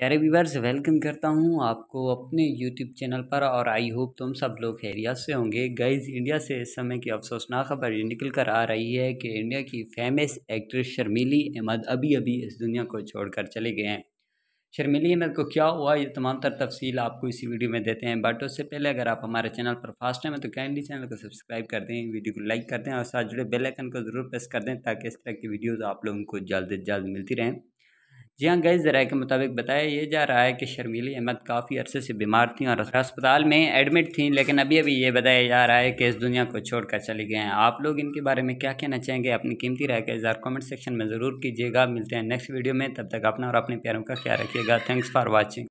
प्यारे viewers welcome करता हूँ आपको अपने यूट्यूब चैनल पर और आई होप तुम सब लोग खैरियत से होंगे गाइस इंडिया से इस समय की अफसोसनाक खबर ये निकल कर आ रही है कि इंडिया की फेमस एक्ट्रेस शर्मीली अहमद अभी अभी इस दुनिया को छोड़कर चले गए हैं शर्मिली अहमद को क्या हुआ ये तमाम तर तफसील आपको इसी वीडियो में देते हैं बट उससे पहले अगर आप हमारे चैनल पर फास्ट टाइम है तो काइंडली चैनल को सब्सक्राइब कर दें वीडियो को लाइक कर दें और साथ जुड़े बेलाइकन को ज़रूर प्रेस कर दें ताकि इस तरह की वीडियोज़ आप लोगों को जल्द से जल्द मिलती रहें जी हाँ गैस ज़रा के मुताबिक बताया ये जा रहा है कि शर्मीली अहमद काफ़ी अरसे से बीमार थी और अस्पताल में एडमिट थी लेकिन अभी अभी ये बताया जा रहा है कि इस दुनिया को छोड़कर चली गए हैं आप लोग इनके बारे में क्या कहना चाहेंगे अपनी कीमती राय का इजार कमेंट सेक्शन में ज़रूर कीजिएगा मिलते हैं नेक्स्ट वीडियो में तब तक अपना और अपने प्यारों का ख्याल रखिएगा थैंक्स फॉर वॉचिंग